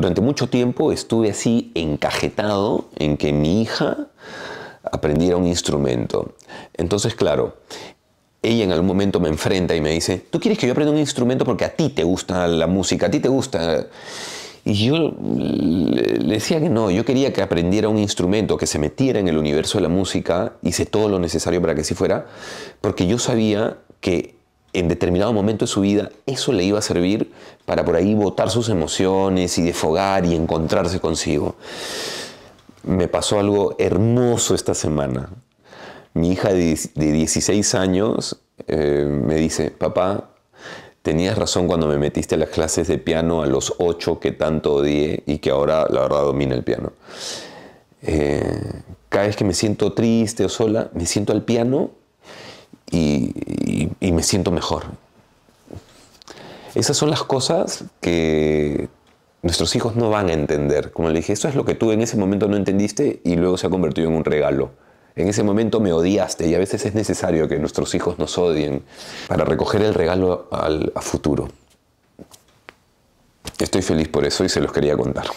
Durante mucho tiempo estuve así encajetado en que mi hija aprendiera un instrumento. Entonces, claro, ella en algún momento me enfrenta y me dice, tú quieres que yo aprenda un instrumento porque a ti te gusta la música, a ti te gusta... Y yo le decía que no, yo quería que aprendiera un instrumento, que se metiera en el universo de la música, hice todo lo necesario para que así fuera, porque yo sabía que en determinado momento de su vida eso le iba a servir para por ahí botar sus emociones y defogar y encontrarse consigo. Me pasó algo hermoso esta semana. Mi hija de 16 años eh, me dice, papá, tenías razón cuando me metiste a las clases de piano a los 8 que tanto odié y que ahora la verdad domina el piano. Eh, cada vez que me siento triste o sola, me siento al piano y y me siento mejor. Esas son las cosas que nuestros hijos no van a entender. Como le dije, eso es lo que tú en ese momento no entendiste y luego se ha convertido en un regalo. En ese momento me odiaste y a veces es necesario que nuestros hijos nos odien para recoger el regalo al, futuro. Estoy feliz por eso y se los quería contar.